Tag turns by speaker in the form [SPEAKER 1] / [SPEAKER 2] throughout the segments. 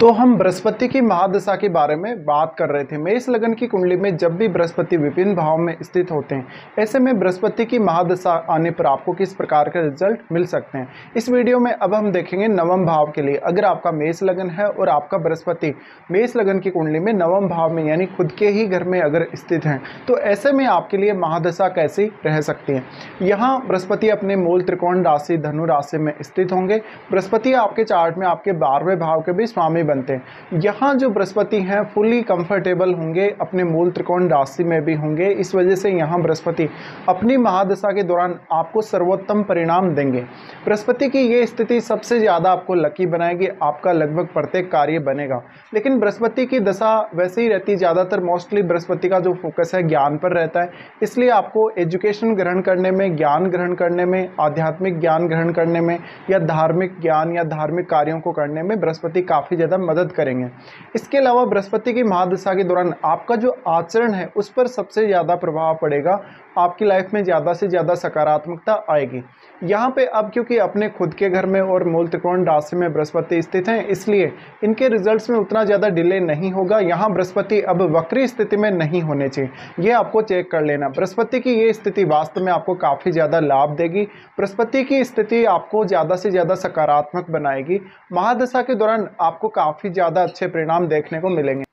[SPEAKER 1] तो हम बृहस्पति की महादशा के बारे में बात कर रहे थे मेष लगन की कुंडली में जब भी बृहस्पति विभिन्न भाव में स्थित होते हैं ऐसे में बृहस्पति की महादशा आने पर आपको किस प्रकार के रिजल्ट मिल सकते हैं इस वीडियो में अब हम देखेंगे नवम भाव के लिए अगर आपका मेष लगन है और आपका बृहस्पति मेष लगन की कुंडली में नवम भाव में यानी खुद के ही घर में अगर स्थित हैं तो ऐसे में आपके लिए महादशा कैसी रह सकती है यहाँ बृहस्पति अपने मूल त्रिकोण राशि धनु राशि में स्थित होंगे बृहस्पति आपके चार्ट में आपके बारहवें भाव के भी स्वामी बनते हैं यहाँ जो बृहस्पति हैं फुली कंफर्टेबल होंगे अपने मूल त्रिकोण राशि में भी होंगे इस वजह से यहाँ बृहस्पति अपनी महादशा के दौरान आपको सर्वोत्तम परिणाम देंगे बृहस्पति की ये स्थिति सबसे ज़्यादा आपको लकी बनाएगी आपका लगभग प्रत्येक कार्य बनेगा लेकिन बृहस्पति की दशा वैसे ही रहती ज़्यादातर मोस्टली बृहस्पति का जो फोकस है ज्ञान पर रहता है इसलिए आपको एजुकेशन ग्रहण करने में ज्ञान ग्रहण करने में आध्यात्मिक ज्ञान ग्रहण करने में या धार्मिक ज्ञान या धार्मिक कार्यों को करने में बृहस्पति काफ़ी ज़्यादा ज़्यादा मदद करेंगे इसके अलावा बृहस्पति की महादशा के दौरान आपका जो आचरण है उस पर सबसे ज़्यादा प्रभाव पड़ेगा आपकी लाइफ में ज़्यादा से ज़्यादा सकारात्मकता आएगी यहाँ पे अब क्योंकि अपने खुद के घर में और मूल त्रिकोण राशि में बृहस्पति स्थित हैं इसलिए इनके रिजल्ट्स में उतना ज़्यादा डिले नहीं होगा यहाँ बृहस्पति अब वक्री स्थिति में नहीं होने चाहिए ये आपको चेक कर लेना बृहस्पति की ये स्थिति वास्तव में आपको काफ़ी ज़्यादा लाभ देगी बृहस्पति की स्थिति आपको ज़्यादा से ज़्यादा सकारात्मक बनाएगी महादशा के दौरान आपको काफ़ी ज़्यादा अच्छे परिणाम देखने को मिलेंगे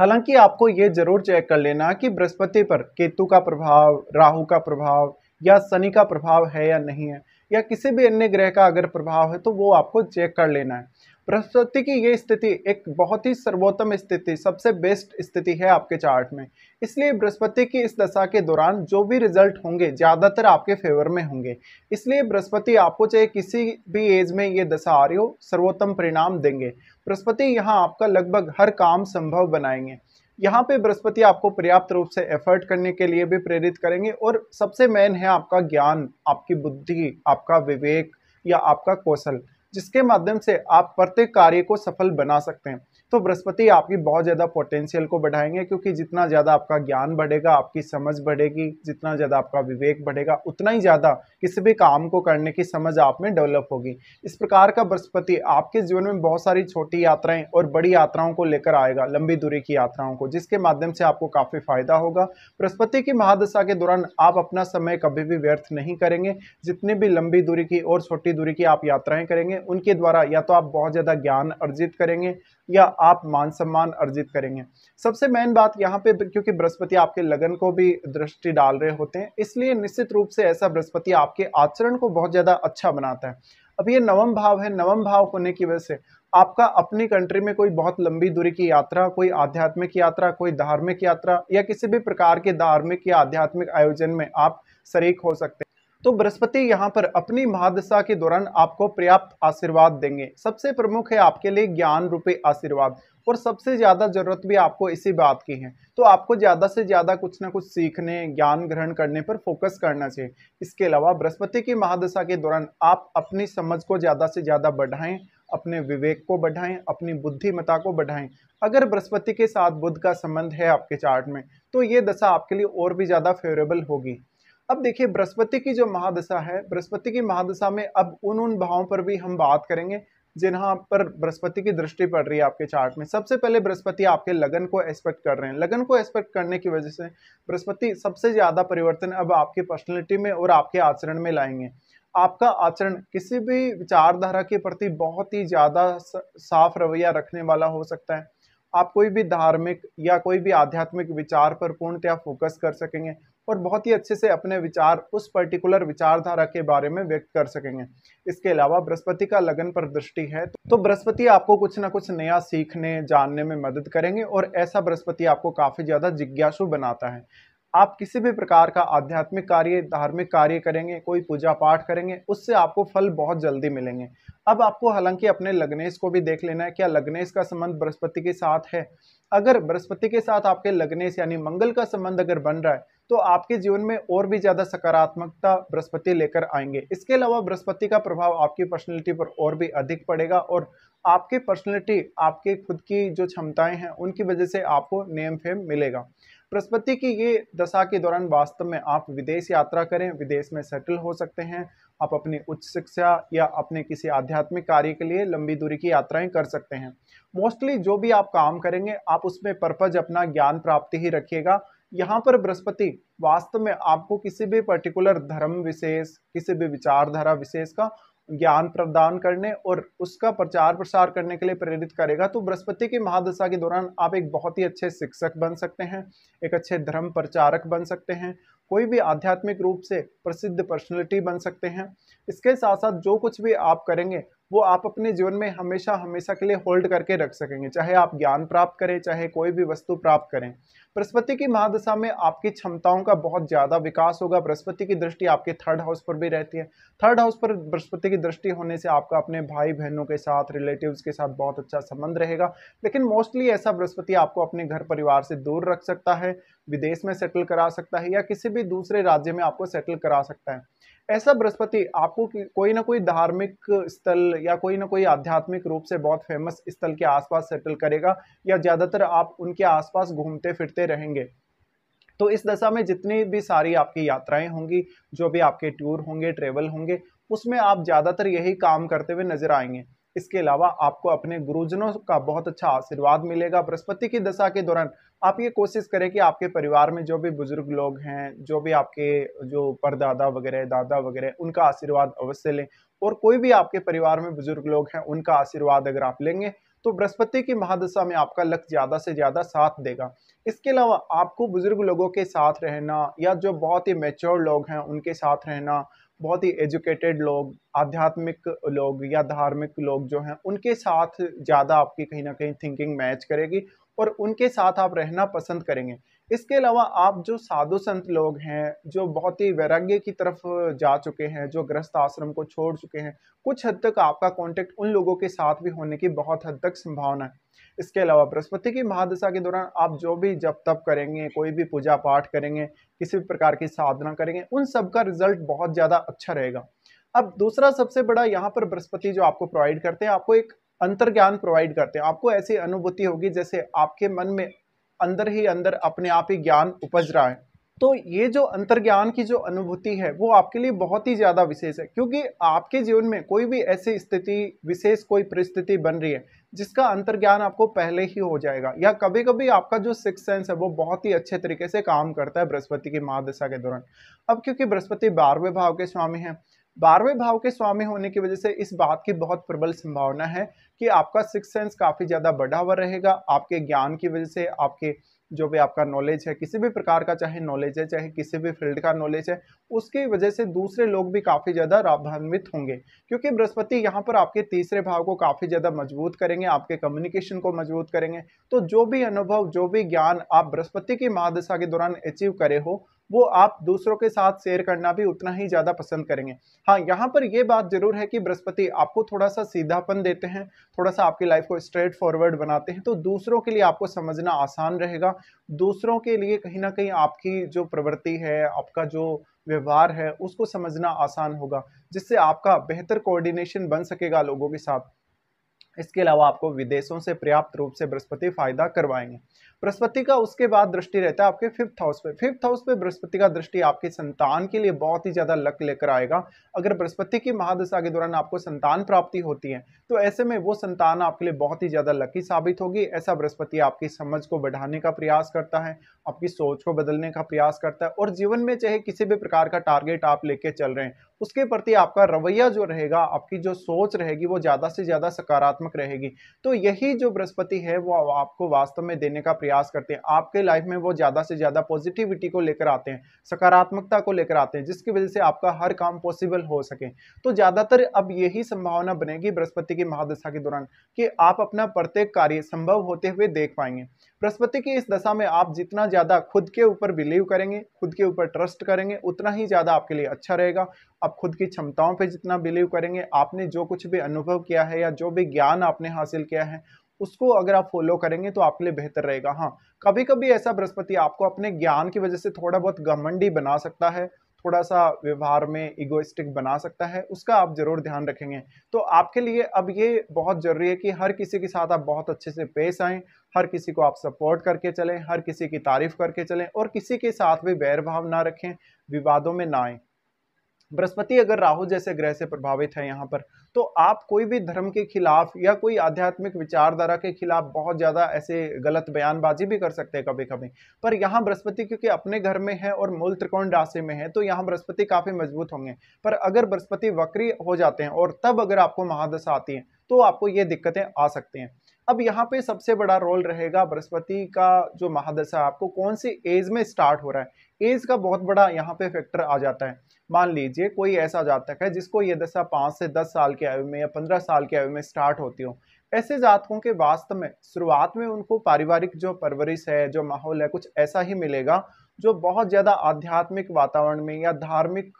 [SPEAKER 1] हालांकि आपको ये जरूर चेक कर लेना कि बृहस्पति पर केतु का प्रभाव राहु का प्रभाव या शनि का प्रभाव है या नहीं है या किसी भी अन्य ग्रह का अगर प्रभाव है तो वो आपको चेक कर लेना है प्रस्तुति की ये स्थिति एक बहुत ही सर्वोत्तम स्थिति सबसे बेस्ट स्थिति है आपके चार्ट में इसलिए बृहस्पति की इस दशा के दौरान जो भी रिजल्ट होंगे ज़्यादातर आपके फेवर में होंगे इसलिए बृहस्पति आपको चाहे किसी भी एज में ये दशा आ रही हो सर्वोत्तम परिणाम देंगे बृहस्पति यहाँ आपका लगभग हर काम संभव बनाएंगे यहाँ पे बृहस्पति आपको पर्याप्त रूप से एफर्ट करने के लिए भी प्रेरित करेंगे और सबसे मेन है आपका ज्ञान आपकी बुद्धि आपका विवेक या आपका कौशल जिसके माध्यम से आप प्रत्येक कार्य को सफल बना सकते हैं तो बृहस्पति आपकी बहुत ज़्यादा पोटेंशियल को बढ़ाएंगे क्योंकि जितना ज़्यादा आपका ज्ञान बढ़ेगा आपकी समझ बढ़ेगी जितना ज़्यादा आपका विवेक बढ़ेगा उतना ही ज़्यादा किसी भी काम को करने की समझ आप में डेवलप होगी इस प्रकार का बृहस्पति आपके जीवन में बहुत सारी छोटी यात्राएं और बड़ी यात्राओं को लेकर आएगा लंबी दूरी की यात्राओं को जिसके माध्यम से आपको काफ़ी फायदा होगा बृहस्पति की महादशा के दौरान आप अपना समय कभी भी व्यर्थ नहीं करेंगे जितनी भी लंबी दूरी की और छोटी दूरी की आप यात्राएं करेंगे उनके द्वारा या तो आप बहुत ज़्यादा ज्ञान अर्जित करेंगे या आप मान सम्मान अर्जित करेंगे सबसे मेन बात यहाँ पे क्योंकि बृहस्पति आपके लगन को भी दृष्टि डाल रहे होते हैं इसलिए निश्चित रूप से ऐसा बृहस्पति आपके आचरण को बहुत ज़्यादा अच्छा बनाता है अब ये नवम भाव है नवम भाव होने की वजह से आपका अपनी कंट्री में कोई बहुत लंबी दूरी की यात्रा कोई आध्यात्मिक यात्रा कोई धार्मिक यात्रा या किसी भी प्रकार के धार्मिक या आध्यात्मिक आयोजन में आप शरीक हो सकते हैं तो बृहस्पति यहाँ पर अपनी महादशा के दौरान आपको पर्याप्त आशीर्वाद देंगे सबसे प्रमुख है आपके लिए ज्ञान रूपी आशीर्वाद और सबसे ज़्यादा जरूरत भी आपको इसी बात की है तो आपको ज़्यादा से ज़्यादा कुछ ना कुछ सीखने ज्ञान ग्रहण करने पर फोकस करना चाहिए इसके अलावा बृहस्पति की महादशा के दौरान आप अपनी समझ को ज़्यादा से ज़्यादा बढ़ाएं अपने विवेक को बढ़ाएं अपनी बुद्धिमता को बढ़ाएं अगर बृहस्पति के साथ बुद्ध का संबंध है आपके चार्ट में तो ये दशा आपके लिए और भी ज़्यादा फेवरेबल होगी अब देखिए बृहस्पति की जो महादशा है बृहस्पति की महादशा में अब उन उन भावों पर भी हम बात करेंगे जिन्हा पर बृहस्पति की दृष्टि पड़ रही है आपके चार्ट में सबसे पहले बृहस्पति आपके लगन को एक्सपेक्ट कर रहे हैं लगन को एक्सपेक्ट करने की वजह से बृहस्पति सबसे ज़्यादा परिवर्तन अब आपकी पर्सनैलिटी में और आपके आचरण में लाएंगे आपका आचरण किसी भी विचारधारा के प्रति बहुत ही ज़्यादा साफ रवैया रखने वाला हो सकता है आप कोई भी धार्मिक या कोई भी आध्यात्मिक विचार पर पूर्णतया फोकस कर सकेंगे और बहुत ही अच्छे से अपने विचार उस पर्टिकुलर विचारधारा के बारे में व्यक्त कर सकेंगे इसके अलावा बृहस्पति का लगन पर दृष्टि है तो बृहस्पति आपको कुछ ना कुछ नया सीखने जानने में मदद करेंगे और ऐसा बृहस्पति आपको काफ़ी ज़्यादा जिज्ञासु बनाता है आप किसी भी प्रकार का आध्यात्मिक कार्य धार्मिक कार्य करेंगे कोई पूजा पाठ करेंगे उससे आपको फल बहुत जल्दी मिलेंगे अब आपको हालांकि अपने लग्नेश को भी देख लेना है क्या लग्नेश का संबंध बृहस्पति के साथ है अगर बृहस्पति के साथ आपके लग्नेश यानी मंगल का संबंध अगर बन रहा है तो आपके जीवन में और भी ज़्यादा सकारात्मकता बृहस्पति लेकर आएंगे इसके अलावा बृहस्पति का प्रभाव आपकी पर्सनैलिटी पर और भी अधिक पड़ेगा और आपके पर्सनैलिटी आपके खुद की जो क्षमताएं हैं उनकी वजह से आपको नेम फेम मिलेगा बृहस्पति की ये दशा के दौरान वास्तव में आप विदेश यात्रा करें विदेश में सेटल हो सकते हैं आप अपनी उच्च शिक्षा या अपने किसी आध्यात्मिक कार्य के लिए लंबी दूरी की यात्राएं कर सकते हैं मोस्टली जो भी आप काम करेंगे आप उसमें पर्पज अपना ज्ञान प्राप्ति ही रखिएगा यहाँ पर बृहस्पति वास्तव में आपको किसी भी पर्टिकुलर धर्म विशेष किसी भी विचारधारा विशेष का ज्ञान प्रदान करने और उसका प्रचार प्रसार करने के लिए प्रेरित करेगा तो बृहस्पति की महादशा के दौरान आप एक बहुत ही अच्छे शिक्षक बन सकते हैं एक अच्छे धर्म प्रचारक बन सकते हैं कोई भी आध्यात्मिक रूप से प्रसिद्ध पर्सनैलिटी बन सकते हैं इसके साथ साथ जो कुछ भी आप करेंगे वो आप अपने जीवन में हमेशा हमेशा के लिए होल्ड करके रख सकेंगे चाहे आप ज्ञान प्राप्त करें चाहे कोई भी वस्तु प्राप्त करें बृहस्पति की महादशा में आपकी क्षमताओं का बहुत ज़्यादा विकास होगा बृहस्पति की दृष्टि आपके थर्ड हाउस पर भी रहती है थर्ड हाउस पर बृहस्पति की दृष्टि होने से आपका अपने भाई बहनों के साथ रिलेटिव्स के साथ बहुत अच्छा संबंध रहेगा लेकिन मोस्टली ऐसा बृहस्पति आपको अपने घर परिवार से दूर रख सकता है विदेश में सेटल करा सकता है या किसी भी दूसरे राज्य में आपको सेटल करा सकता है ऐसा बृहस्पति आपको कोई ना कोई धार्मिक स्थल या कोई ना कोई आध्यात्मिक रूप से बहुत फेमस स्थल के आसपास सेटल करेगा या ज़्यादातर आप उनके आसपास घूमते फिरते रहेंगे तो इस दशा में जितनी भी सारी आपकी यात्राएं होंगी जो भी आपके टूर होंगे ट्रेवल होंगे उसमें आप ज़्यादातर यही काम करते हुए नजर आएंगे इसके अलावा आपको अपने गुरुजनों का बहुत अच्छा आशीर्वाद मिलेगा बृहस्पति की दशा के दौरान आप ये कोशिश करें कि आपके परिवार में जो भी बुजुर्ग लोग हैं जो भी आपके जो परदादा वगैरह दादा वगैरह उनका आशीर्वाद अवश्य लें और कोई भी आपके परिवार में बुजुर्ग लोग हैं उनका आशीर्वाद अगर आप लेंगे तो बृहस्पति की महादशा में आपका लक ज़्यादा से ज़्यादा साथ देगा इसके अलावा आपको बुजुर्ग लोगों के साथ रहना या जो बहुत ही मेच्योर लोग हैं उनके साथ रहना बहुत ही एजुकेटेड लोग आध्यात्मिक लोग या धार्मिक लोग जो हैं उनके साथ ज़्यादा आपकी कहीं ना कहीं थिंकिंग मैच करेगी और उनके साथ आप रहना पसंद करेंगे इसके अलावा आप जो साधु संत लोग हैं जो बहुत ही वैराग्य की तरफ जा चुके हैं जो ग्रस्त आश्रम को छोड़ चुके हैं कुछ हद तक आपका कांटेक्ट उन लोगों के साथ भी होने की बहुत हद तक संभावना है इसके अलावा बृहस्पति की महादशा के दौरान आप जो भी जप तप करेंगे कोई भी पूजा पाठ करेंगे किसी भी प्रकार की साधना करेंगे उन सब का रिजल्ट बहुत ज़्यादा अच्छा रहेगा अब दूसरा सबसे बड़ा यहाँ पर बृहस्पति जो आपको प्रोवाइड करते हैं आपको एक अंतर्ज्ञान प्रोवाइड करते हैं आपको ऐसी अनुभूति होगी जैसे आपके मन में अंदर ही अंदर अपने आप ही ज्ञान उपज रहा है तो ये जो अंतर्ज्ञान की जो अनुभूति है वो आपके लिए बहुत ही ज़्यादा विशेष है क्योंकि आपके जीवन में कोई भी ऐसी स्थिति विशेष कोई परिस्थिति बन रही है जिसका अंतर्ज्ञान आपको पहले ही हो जाएगा या कभी कभी आपका जो सिक्स सेंस है वो बहुत ही अच्छे तरीके से काम करता है बृहस्पति की महादशा के दौरान अब क्योंकि बृहस्पति बारहवें भाव के स्वामी हैं बारहवें भाव के स्वामी होने की वजह से इस बात की बहुत प्रबल संभावना है कि आपका सिक्स सेंस काफ़ी ज़्यादा बढ़ा हुआ रहेगा आपके ज्ञान की वजह से आपके जो भी आपका नॉलेज है किसी भी प्रकार का चाहे नॉलेज है चाहे किसी भी फील्ड का नॉलेज है उसकी वजह से दूसरे लोग भी काफ़ी ज़्यादा लाभान्वित होंगे क्योंकि बृहस्पति यहाँ पर आपके तीसरे भाव को काफ़ी ज़्यादा मजबूत करेंगे आपके कम्युनिकेशन को मजबूत करेंगे तो जो भी अनुभव जो भी ज्ञान आप बृहस्पति की महादशा के दौरान अचीव करे हो वो आप दूसरों के साथ शेयर करना भी उतना ही ज़्यादा पसंद करेंगे हाँ यहाँ पर ये बात जरूर है कि बृहस्पति आपको थोड़ा सा सीधापन देते हैं थोड़ा सा आपकी लाइफ को स्ट्रेट फॉरवर्ड बनाते हैं तो दूसरों के लिए आपको समझना आसान रहेगा दूसरों के लिए कहीं ना कहीं आपकी जो प्रवृत्ति है आपका जो व्यवहार है उसको समझना आसान होगा जिससे आपका बेहतर कोऑर्डिनेशन बन सकेगा लोगों के साथ इसके अलावा आपको विदेशों से पर्याप्त रूप से बृहस्पति फायदा करवाएंगे बृहस्पति का उसके बाद दृष्टि रहता है आपके फिफ्थ हाउस पे फिफ्थ हाउस में बृहस्पति का दृष्टि आपकी संतान के लिए बहुत ही ज्यादा लक लेकर आएगा अगर बृहस्पति की महादशा के दौरान आपको संतान प्राप्ति होती है तो ऐसे में वो संतान आपके लिए बहुत ही ज्यादा लकी साबित होगी ऐसा बृहस्पति आपकी समझ को बढ़ाने का प्रयास करता है आपकी सोच को बदलने का प्रयास करता है और जीवन में चाहे किसी भी प्रकार का टारगेट आप लेके चल रहे हैं उसके प्रति आपका रवैया जो रहेगा आपकी जो सोच रहेगी वो ज्यादा से ज्यादा सकारात्मक रहेगी तो यही जो बृहस्पति है वो आपको वास्तव में देने का प्रयास प्रयास करते हैं आपके लाइफ में वो ज़्यादा से ज़्यादा पॉजिटिविटी को लेकर आते हैं सकारात्मकता को लेकर आते हैं जिसकी वजह से आपका हर काम पॉसिबल हो सके तो ज़्यादातर अब यही संभावना बनेगी बृहस्पति की महादशा के दौरान कि आप अपना प्रत्येक कार्य संभव होते हुए देख पाएंगे बृहस्पति की इस दशा में आप जितना ज़्यादा खुद के ऊपर बिलीव करेंगे खुद के ऊपर ट्रस्ट करेंगे उतना ही ज़्यादा आपके लिए अच्छा रहेगा आप खुद की क्षमताओं पे जितना बिलीव करेंगे आपने जो कुछ भी अनुभव किया है या जो भी ज्ञान आपने हासिल किया है उसको अगर आप फॉलो करेंगे तो आपके लिए बेहतर रहेगा हाँ कभी कभी ऐसा बृहस्पति आपको अपने ज्ञान की वजह से थोड़ा बहुत घमंडी बना सकता है थोड़ा सा व्यवहार में इगोइस्टिक बना सकता है उसका आप जरूर ध्यान रखेंगे तो आपके लिए अब ये बहुत ज़रूरी है कि हर किसी के साथ आप बहुत अच्छे से पेश आएँ हर किसी को आप सपोर्ट करके चलें हर किसी की तारीफ करके चलें और किसी के साथ भी बैर भाव ना रखें विवादों में ना आए बृहस्पति अगर राहु जैसे ग्रह से प्रभावित है यहाँ पर तो आप कोई भी धर्म के खिलाफ या कोई आध्यात्मिक विचारधारा के खिलाफ बहुत ज़्यादा ऐसे गलत बयानबाजी भी कर सकते हैं कभी कभी पर यहाँ बृहस्पति क्योंकि अपने घर में है और मूल त्रिकोण राशि में है तो यहाँ बृहस्पति काफ़ी मजबूत होंगे पर अगर बृहस्पति वक्री हो जाते हैं और तब अगर आपको महादशा आती है तो आपको ये दिक्कतें आ सकती हैं अब यहाँ पे सबसे बड़ा रोल रहेगा बृहस्पति का जो महादशा आपको कौन सी एज में स्टार्ट हो रहा है एज का बहुत बड़ा यहाँ पे फैक्टर आ जाता है मान लीजिए कोई ऐसा जातक है जिसको ये दशा पाँच से दस साल की आयु में या पंद्रह साल की आयु में स्टार्ट होती हो ऐसे जातकों के वास्तव में शुरुआत में उनको पारिवारिक जो परवरिश है जो माहौल है कुछ ऐसा ही मिलेगा जो बहुत ज़्यादा आध्यात्मिक वातावरण में या धार्मिक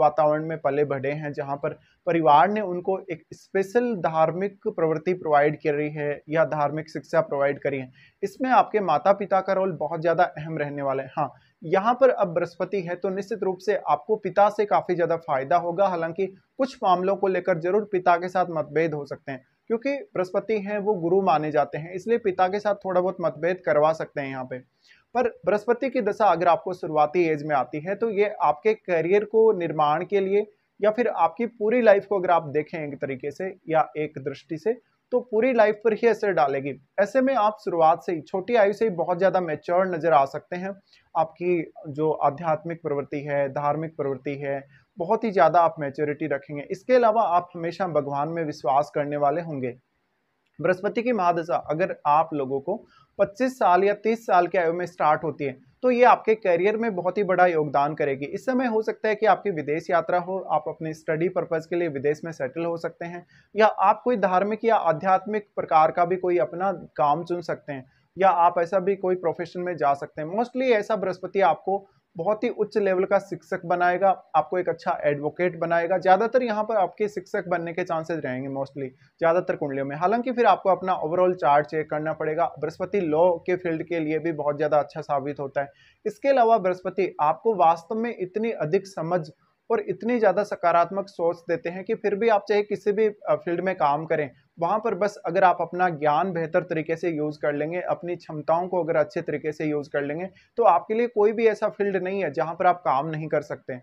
[SPEAKER 1] वातावरण में पले बढ़े हैं जहाँ पर परिवार ने उनको एक स्पेशल धार्मिक प्रवृत्ति प्रोवाइड करी है या धार्मिक शिक्षा प्रोवाइड करी है इसमें आपके माता पिता का रोल बहुत ज़्यादा अहम रहने वाला है हाँ यहाँ पर अब बृहस्पति है तो निश्चित रूप से आपको पिता से काफी ज्यादा फायदा होगा हालांकि कुछ मामलों को लेकर जरूर पिता के साथ मतभेद हो सकते हैं क्योंकि बृहस्पति हैं वो गुरु माने जाते हैं इसलिए पिता के साथ थोड़ा बहुत मतभेद करवा सकते हैं यहाँ पे पर बृहस्पति की दशा अगर आपको शुरुआती एज में आती है तो ये आपके करियर को निर्माण के लिए या फिर आपकी पूरी लाइफ को अगर आप देखें एक तरीके से या एक दृष्टि से तो पूरी लाइफ पर ही असर डालेगी ऐसे में आप शुरुआत से ही छोटी आयु से ही बहुत ज़्यादा मेच्योर नज़र आ सकते हैं आपकी जो आध्यात्मिक प्रवृत्ति है धार्मिक प्रवृत्ति है बहुत ही ज़्यादा आप मेच्योरिटी रखेंगे इसके अलावा आप हमेशा भगवान में विश्वास करने वाले होंगे बृहस्पति की महादशा अगर आप लोगों को 25 साल या 30 साल की आयु में स्टार्ट होती है तो ये आपके करियर में बहुत ही बड़ा योगदान करेगी इस समय हो सकता है कि आपकी विदेश यात्रा हो आप अपने स्टडी पर्पज़ के लिए विदेश में सेटल हो सकते हैं या आप कोई धार्मिक या आध्यात्मिक प्रकार का भी कोई अपना काम चुन सकते हैं या आप ऐसा भी कोई प्रोफेशन में जा सकते हैं मोस्टली ऐसा बृहस्पति आपको बहुत ही उच्च लेवल का शिक्षक बनाएगा आपको एक अच्छा एडवोकेट बनाएगा ज़्यादातर यहाँ पर आपके शिक्षक बनने के चांसेस रहेंगे मोस्टली ज़्यादातर कुंडलियों में हालांकि फिर आपको अपना ओवरऑल चार्ट चेक करना पड़ेगा बृहस्पति लॉ के फील्ड के लिए भी बहुत ज़्यादा अच्छा साबित होता है इसके अलावा बृहस्पति आपको वास्तव में इतनी अधिक समझ और इतनी ज़्यादा सकारात्मक सोच देते हैं कि फिर भी आप चाहे किसी भी फील्ड में काम करें वहाँ पर बस अगर आप अपना ज्ञान बेहतर तरीके से यूज़ कर लेंगे अपनी क्षमताओं को अगर अच्छे तरीके से यूज़ कर लेंगे तो आपके लिए कोई भी ऐसा फील्ड नहीं है जहाँ पर आप काम नहीं कर सकते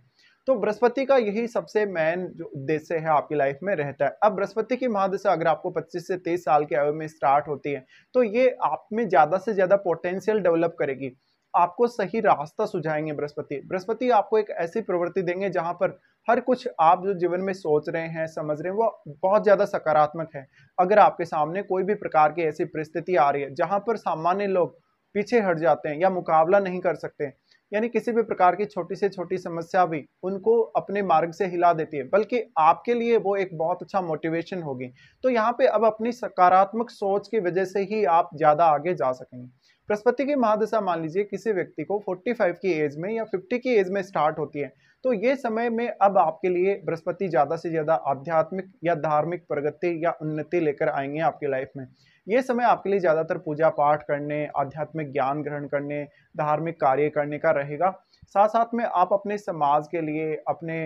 [SPEAKER 1] तो बृहस्पति का यही सबसे मेन जो उद्देश्य है आपकी लाइफ में रहता है अब बृहस्पति की महादशा अगर आपको 25 से 30 साल की आयु में स्टार्ट होती है तो ये आप में ज़्यादा से ज़्यादा पोटेंशियल डेवलप करेगी आपको सही रास्ता सुझाएंगे बृहस्पति बृहस्पति आपको एक ऐसी प्रवृत्ति देंगे जहाँ पर हर कुछ आप जो जीवन में सोच रहे हैं समझ रहे हैं वो बहुत ज़्यादा सकारात्मक है अगर आपके सामने कोई भी प्रकार की ऐसी परिस्थिति आ रही है जहाँ पर सामान्य लोग पीछे हट जाते हैं या मुकाबला नहीं कर सकते यानी किसी भी प्रकार की छोटी से छोटी समस्या भी उनको अपने मार्ग से हिला देती है बल्कि आपके लिए वो एक बहुत अच्छा मोटिवेशन होगी तो यहाँ पे अब अपनी सकारात्मक सोच की वजह से ही आप ज़्यादा आगे जा सकेंगे बृहस्पति की महादशा मान लीजिए किसी व्यक्ति को 45 की एज में या 50 की एज में स्टार्ट होती है तो ये समय में अब आपके लिए बृहस्पति ज़्यादा से ज़्यादा आध्यात्मिक या धार्मिक प्रगति या उन्नति लेकर आएंगे आपकी लाइफ में ये समय आपके लिए ज़्यादातर पूजा पाठ करने आध्यात्मिक ज्ञान ग्रहण करने धार्मिक कार्य करने का रहेगा साथ साथ में आप अपने समाज के लिए अपने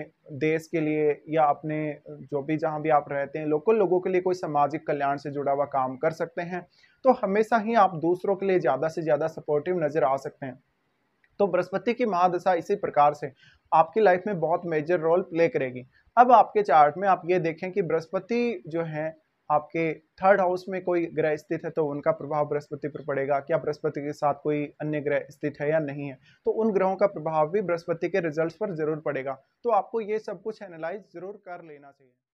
[SPEAKER 1] देश के लिए या अपने जो भी जहाँ भी आप रहते हैं लोकल लोगों के लिए कोई सामाजिक कल्याण से जुड़ा हुआ काम कर सकते हैं तो हमेशा ही आप दूसरों के लिए ज़्यादा से ज़्यादा सपोर्टिव नज़र आ सकते हैं तो बृहस्पति की महादशा इसी प्रकार से आपकी लाइफ में बहुत मेजर रोल प्ले करेगी अब आपके चार्ट में आप ये देखें कि बृहस्पति जो है आपके थर्ड हाउस में कोई ग्रह स्थित है तो उनका प्रभाव बृहस्पति पर पड़ेगा क्या बृहस्पति के साथ कोई अन्य ग्रह स्थित है या नहीं है तो उन ग्रहों का प्रभाव भी बृहस्पति के रिजल्ट्स पर जरूर पड़ेगा तो आपको ये सब कुछ एनालाइज जरूर कर लेना चाहिए